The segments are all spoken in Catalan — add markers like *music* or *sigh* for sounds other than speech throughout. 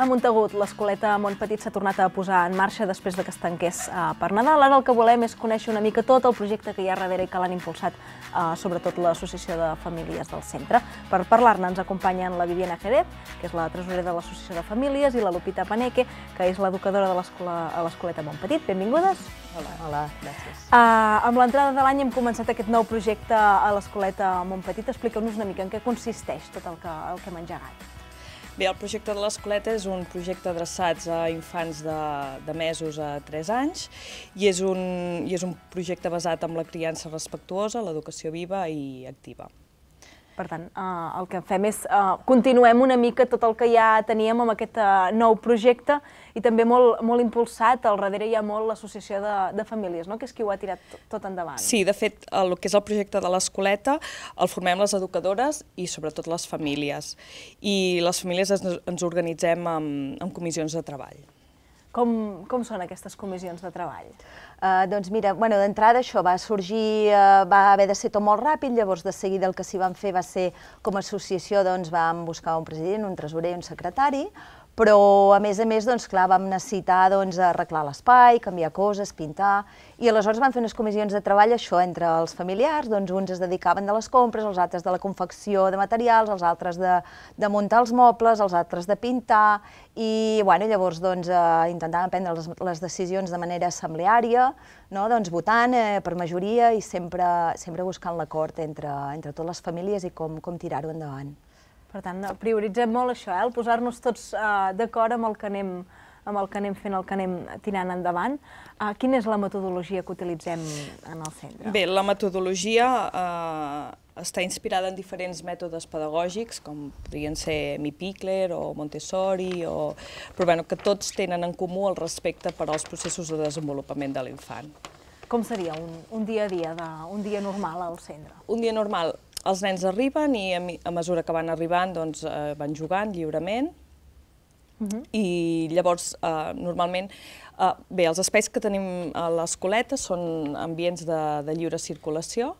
A Montagut, l'escoleta Montpetit s'ha tornat a posar en marxa després de que es tanqués eh, per Nadal. Ara el que volem és conèixer una mica tot el projecte que hi ha darrere i que l'han impulsat eh, sobretot l'Associació de Famílies del Centre. Per parlar-ne ens acompanyen la Viviana Jerez, que és la tresorera de l'Associació de Famílies, i la Lupita Paneque, que és l'educadora de l'escoleta Montpetit. Benvingudes. Hola. Hola, gràcies. Eh, amb l'entrada de l'any hem començat aquest nou projecte a l'escoleta Montpetit. expliqueu nos una mica en què consisteix tot el que, el que hem engegat. Bé, el projecte de l'Escoleta és un projecte adreçat a infants de, de mesos a 3 anys i és, un, i és un projecte basat en la criança respectuosa, l'educació viva i activa. Per tant, eh, el que fem és eh, continuem una mica tot el que ja teníem amb aquest eh, nou projecte i també molt, molt impulsat, al darrere hi ha molt l'associació de, de famílies, no? que és qui ho ha tirat tot endavant. Sí, de fet, el que és el projecte de l'escoleta el formem les educadores i sobretot les famílies. I les famílies ens, ens organitzem amb, en comissions de treball. Com, com són aquestes comissions de treball? Uh, doncs mira, bueno, d'entrada això va sorgir, uh, va haver de ser tot molt ràpid, llavors de seguida el que s'hi van fer va ser, com a associació, doncs vam buscar un president, un tresorer, un secretari, però a més a més, doncs, clar, vam necessitar doncs, arreglar l'espai, canviar coses, pintar, i aleshores van fer unes comissions de treball, això, entre els familiars, doncs uns es dedicaven de les compres, els altres de la confecció de materials, els altres de, de muntar els mobles, els altres de pintar, i bueno, llavors doncs, eh, intentaven prendre les, les decisions de manera assembleària, no? doncs, votant eh, per majoria i sempre, sempre buscant l'acord entre, entre totes les famílies i com, com tirar-ho endavant. Per tant, prioritzem molt això, eh? el posar-nos tots eh, d'acord amb el que anem amb el que anem fent, el que anem tirant endavant. Uh, quina és la metodologia que utilitzem en el centre? Bé, la metodologia uh, està inspirada en diferents mètodes pedagògics, com podrien ser Mipicler o Montessori, o... però bueno, que tots tenen en comú el respecte per als processos de desenvolupament de l'infant. Com seria un, un dia a dia, de, un dia normal al centre? Un dia normal els nens arriben i a, mi, a mesura que van arribant doncs, eh, van jugant lliurement uh mhm. -huh. i llavors eh, normalment eh, bé, els espais que tenim a l'escoleta són ambients de, de lliure circulació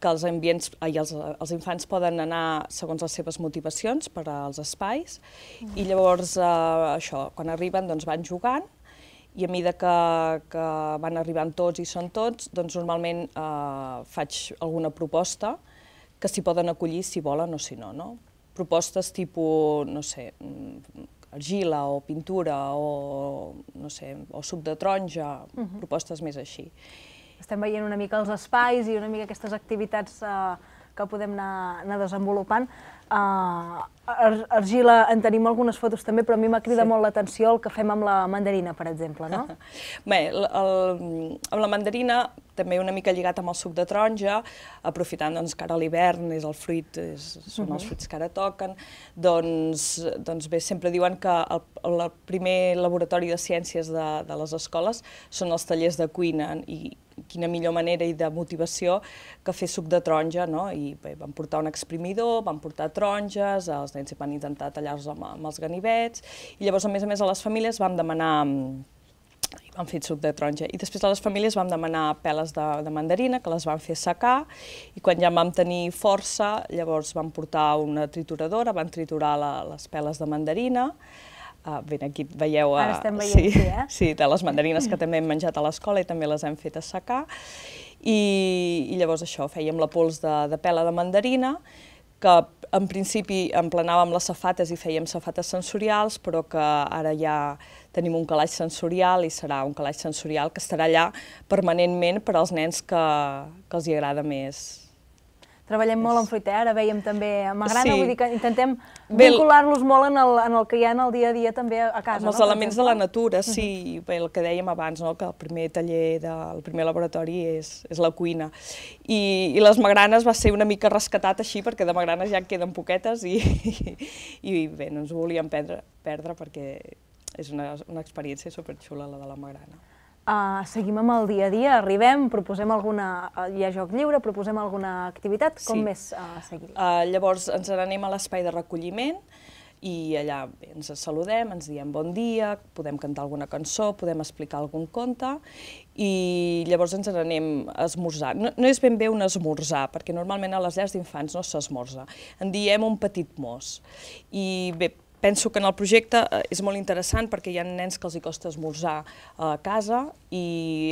que els, ambients, ai, els, els infants poden anar segons les seves motivacions per als espais uh mhm. -huh. i llavors eh, això, quan arriben doncs, van jugant i a mida que, que van arribant tots i són tots, doncs normalment eh, faig alguna proposta que s'hi poden acollir si volen o si no, no? Propostes tipus, no sé, mm, argila o pintura o, no sé, o suc de taronja, uh mhm. -huh. propostes més així. Estem veient una mica els espais i una mica aquestes activitats eh, que podem anar, anar desenvolupant. Uh, argila, en tenim algunes fotos també, però a mi m'ha cridat sí. molt l'atenció el que fem amb la mandarina, per exemple, no? *laughs* Bé, el, el, amb la mandarina, també una mica lligat amb el suc de taronja, aprofitant doncs, que ara l'hivern és el fruit, és, són uh -huh. els mhm. fruits que ara toquen, doncs, doncs bé, sempre diuen que el, el primer laboratori de ciències de, de les escoles són els tallers de cuina i quina millor manera i de motivació que fer suc de taronja, no? I bé, vam portar un exprimidor, vam portar taronges, els nens van intentar tallar-los amb, amb els ganivets, i llavors, a més a més, a les famílies vam demanar mm, i vam fer suc de taronja. I després a les famílies vam demanar peles de, de mandarina, que les vam fer secar, i quan ja vam tenir força, llavors vam portar una trituradora, van triturar la, les peles de mandarina, Uh, ah, ben, aquí veieu... Ara ah, estem veient sí, eh? Sí, de les mandarines que també hem menjat a l'escola i també les hem fet assecar. I, i llavors això, fèiem la pols de, de pela de mandarina, que en principi emplenàvem les safates i fèiem safates sensorials, però que ara ja tenim un calaix sensorial i serà un calaix sensorial que estarà allà permanentment per als nens que, que els hi agrada més treballem molt en fruiter, ara veiem també magrana, sí. vull dir que intentem vincular-los molt en el, en el que hi ha en el dia a dia també a casa. Amb els no? elements de la natura, sí, uh -huh. bé, el que dèiem abans, no? que el primer taller, de, el primer laboratori és, és la cuina. I, I les magranes va ser una mica rescatat així, perquè de magranes ja en queden poquetes i, i, *laughs* i bé, no ens volíem perdre, perdre perquè és una, una experiència superxula la de la magrana. Uh, seguim amb el dia a dia, arribem, proposem alguna... Uh, hi ha joc lliure, proposem alguna activitat, com sí. més uh, eh, seguir? Uh, llavors ens anem a l'espai de recolliment i allà bé, ens saludem, ens diem bon dia, podem cantar alguna cançó, podem explicar algun conte i llavors ens n'anem a esmorzar. No, no és ben bé un esmorzar, perquè normalment a les llars d'infants no s'esmorza. En diem un petit mos. I bé, Penso que en el projecte eh, és molt interessant perquè hi ha nens que els hi costa esmorzar eh, a casa i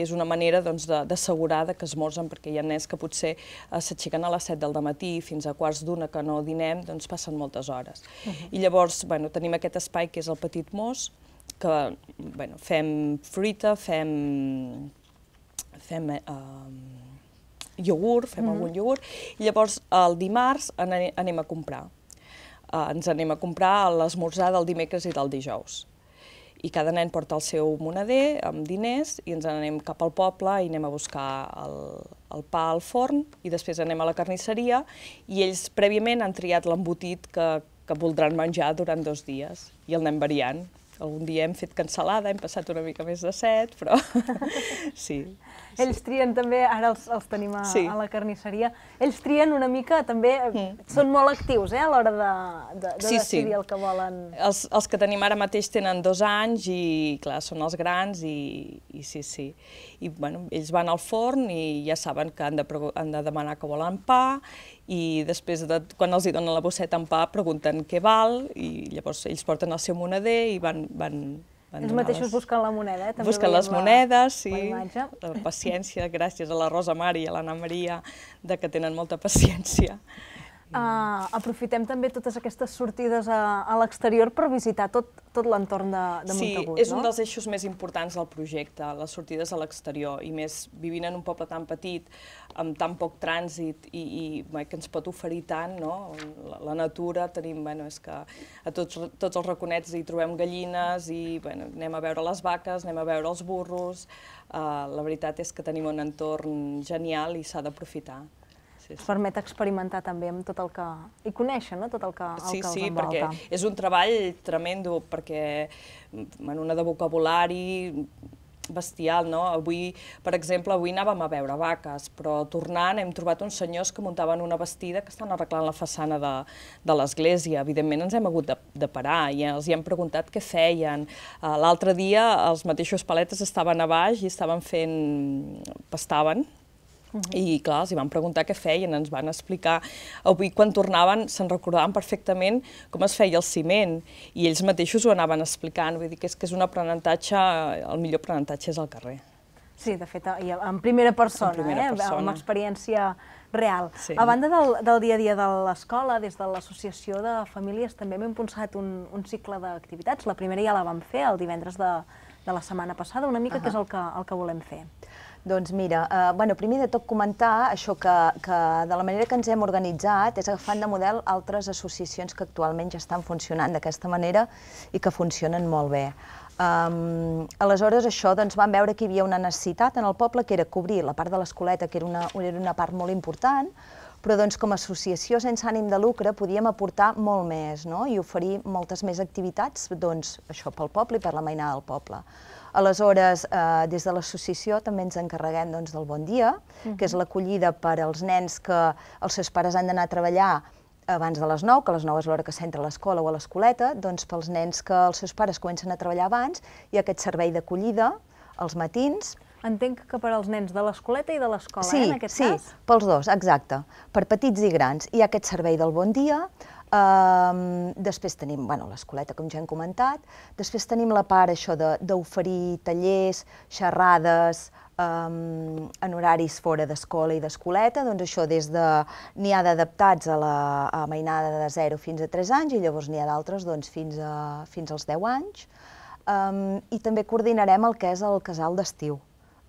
és una manera doncs, d'assegurar doncs, que esmorzen perquè hi ha nens que potser eh, s'aixequen a les 7 del matí fins a quarts d'una que no dinem, doncs passen moltes hores. Uh -huh. I llavors bueno, tenim aquest espai que és el Petit Mos, que bueno, fem fruita, fem, fem eh, iogurt, fem uh -huh. algun iogurt, i llavors el dimarts anem a comprar Eh, ens anem a comprar l'esmorzar del dimecres i del dijous. I cada nen porta el seu moneder amb diners i ens anem cap al poble i anem a buscar el, el pa al forn i després anem a la carnisseria i ells prèviament han triat l'embotit que, que voldran menjar durant dos dies i el anem variant. Algun dia hem fet cancel·lada, hem passat una mica més de set, però *laughs* sí. Ells trien també, ara els, els tenim a, sí. a la carnisseria, ells trien una mica també, eh, mm. són molt actius eh, a l'hora de, de, de sí, decidir sí. el que volen. Els, els que tenim ara mateix tenen dos anys i clar, són els grans i, i sí, sí. I bueno, ells van al forn i ja saben que han de, han de demanar que volen pa i després, de, quan els hi donen la bosseta amb pa, pregunten què val i llavors ells porten el seu moneder i van, van els mateixos les... busquen la moneda, eh? També busquen les la... monedes, sí. La paciència, gràcies a la Rosa Mari i a l'Anna Maria, de que tenen molta paciència. Uh, aprofitem també totes aquestes sortides a, a l'exterior per visitar tot, tot l'entorn de, de Montagut, no? Sí, és un dels eixos més importants del projecte, les sortides a l'exterior, i més vivint en un poble tan petit, amb tan poc trànsit, i, i que ens pot oferir tant, no? La, la natura, tenim, bueno, és que a tots, tots els raconets hi trobem gallines, i bueno, anem a veure les vaques, anem a veure els burros, uh, la veritat és que tenim un entorn genial i s'ha d'aprofitar sí. Ens permet experimentar també amb tot el que... i conèixer, no?, tot el que, el sí, que sí, envolta. Sí, perquè és un treball tremendo, perquè en una de vocabulari bestial, no? Avui, per exemple, avui anàvem a veure vaques, però tornant hem trobat uns senyors que muntaven una vestida que estan arreglant la façana de, de l'església. Evidentment ens hem hagut de, de parar i els hi hem preguntat què feien. Eh, l'altre dia els mateixos paletes estaven a baix i estaven fent... pastaven, Uh -huh. I clar, els van preguntar què feien, ens van explicar. Avui quan tornaven se'n recordaven perfectament com es feia el ciment i ells mateixos ho anaven explicant. Vull dir que és, que és un aprenentatge, el millor aprenentatge és al carrer. Sí, de fet, i en primera persona, en primera eh? persona. amb experiència real. Sí. A banda del, del dia a dia de l'escola, des de l'Associació de Famílies també hem impulsat un, un cicle d'activitats. La primera ja la vam fer el divendres de, de la setmana passada, una mica uh -huh. que és el que, el que volem fer. Doncs mira, eh, bueno, primer de tot comentar això que, que de la manera que ens hem organitzat és agafant de model altres associacions que actualment ja estan funcionant d'aquesta manera i que funcionen molt bé. Um, aleshores, això, doncs, vam veure que hi havia una necessitat en el poble que era cobrir la part de l'escoleta, que era una, era una part molt important, però doncs, com a associació sense ànim de lucre podíem aportar molt més no? i oferir moltes més activitats doncs, això pel poble i per la mainada del poble. Aleshores, eh, des de l'associació també ens encarreguem doncs, del Bon Dia, uh -huh. que és l'acollida per als nens que els seus pares han d'anar a treballar abans de les 9, que a les 9 és l'hora que s'entra a l'escola o a l'escoleta, doncs pels nens que els seus pares comencen a treballar abans, hi ha aquest servei d'acollida als matins, Entenc que per als nens de l'escoleta i de l'escola, eh, sí, eh, en aquest sí, cas? Sí, pels dos, exacte. Per petits i grans. Hi ha aquest servei del Bon Dia, Um, després tenim bueno, l'escoleta, com ja hem comentat, després tenim la part això d'oferir tallers, xerrades, um, en horaris fora d'escola i d'escoleta, doncs això des de... n'hi ha d'adaptats a la a mainada de 0 fins a 3 anys i llavors n'hi ha d'altres doncs, fins, a, fins als 10 anys. Um, I també coordinarem el que és el casal d'estiu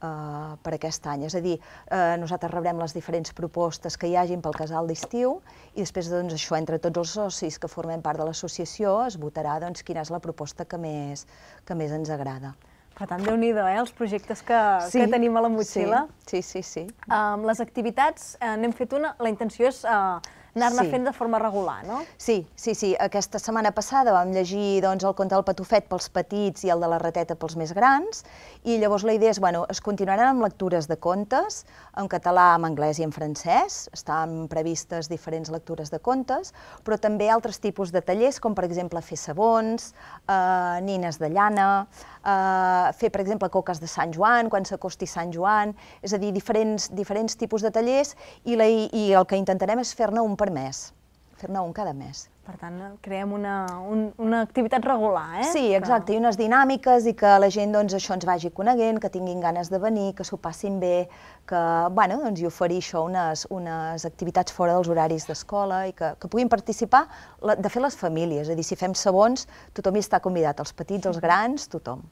eh, per aquest any. És a dir, eh, nosaltres rebrem les diferents propostes que hi hagin pel casal d'estiu i després doncs, això entre tots els socis que formem part de l'associació es votarà doncs, quina és la proposta que més, que més ens agrada. Per tant, déu nhi eh, els projectes que, que tenim a la motxilla. Sí, sí, sí. les activitats, eh, n'hem fet una, la intenció és... Eh, anar-ne fent de forma regular, no? Sí, sí, sí. Aquesta setmana passada vam llegir doncs, el conte del Patufet pels petits i el de la rateta pels més grans, i llavors la idea és, bueno, es continuaran amb lectures de contes, en català, en anglès i en francès, estan previstes diferents lectures de contes, però també altres tipus de tallers, com per exemple fer sabons, eh, nines de llana, eh, fer, per exemple, coques de Sant Joan, quan s'acosti Sant Joan, és a dir, diferents, diferents tipus de tallers, i, i el que intentarem és fer-ne un per mes, fer-ne un cada mes. Per tant, creem una, un, una activitat regular, eh? Sí, exacte, Però... i unes dinàmiques i que la gent doncs, això ens vagi coneguent, que tinguin ganes de venir, que s'ho passin bé, que bueno, doncs, i oferir això unes, unes activitats fora dels horaris d'escola i que, que puguin participar, la, de fer les famílies, és a dir, si fem sabons, tothom hi està convidat, els petits, els grans, tothom.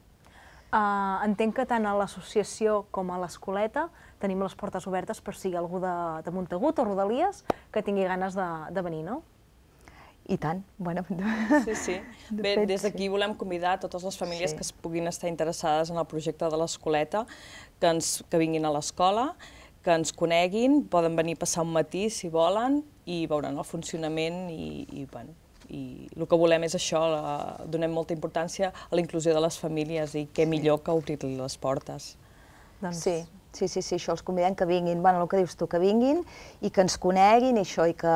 Uh, entenc que tant a l'associació com a l'escoleta tenim les portes obertes per si hi ha algú de, de Montagut o Rodalies que tingui ganes de, de venir, no? I tant, bueno... Sí, sí. *laughs* De Bé, fet, des d'aquí sí. volem convidar totes les famílies sí. que es puguin estar interessades en el projecte de l'escoleta, que, ens, que vinguin a l'escola, que ens coneguin, poden venir a passar un matí si volen i veuran el funcionament i, i bueno, i el que volem és això, la, donem molta importància a la inclusió de les famílies i què sí. millor que obrir-li les portes. Doncs... Sí, Sí, sí, sí, això els convidem que vinguin, bueno, el que dius tu, que vinguin i que ens coneguin i això, i que,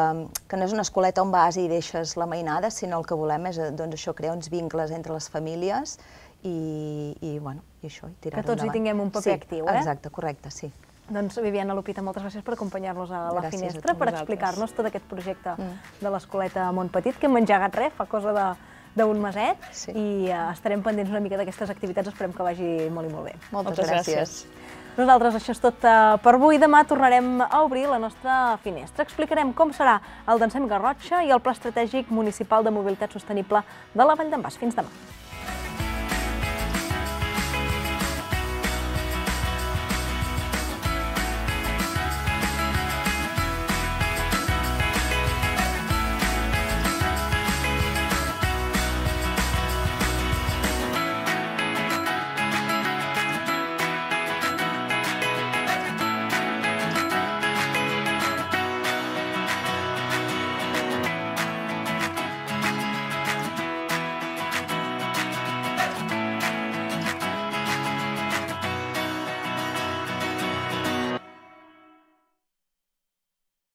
que no és una escoleta on vas i deixes la mainada, sinó el que volem és eh, doncs, això, crear uns vincles entre les famílies i, i, bueno, i això, i tirar-ho Que tots hi tinguem un paper sí, actiu, eh? Exacte, correcte, sí. Doncs Viviana Lupita, moltes gràcies per acompanyar-nos a la gràcies finestra, a per explicar-nos tot aquest projecte mm. de l'escoleta Montpetit, que hem engegat res, fa cosa de d'un meset sí. i uh, estarem pendents una mica d'aquestes activitats, esperem que vagi molt i molt bé. Moltes, Moltes gràcies. gràcies. Nosaltres això és tot eh, per avui. Demà tornarem a obrir la nostra finestra. Explicarem com serà el d'Ensem Garrotxa i el Pla Estratègic Municipal de Mobilitat Sostenible de la Vall d'en Bas. Fins demà.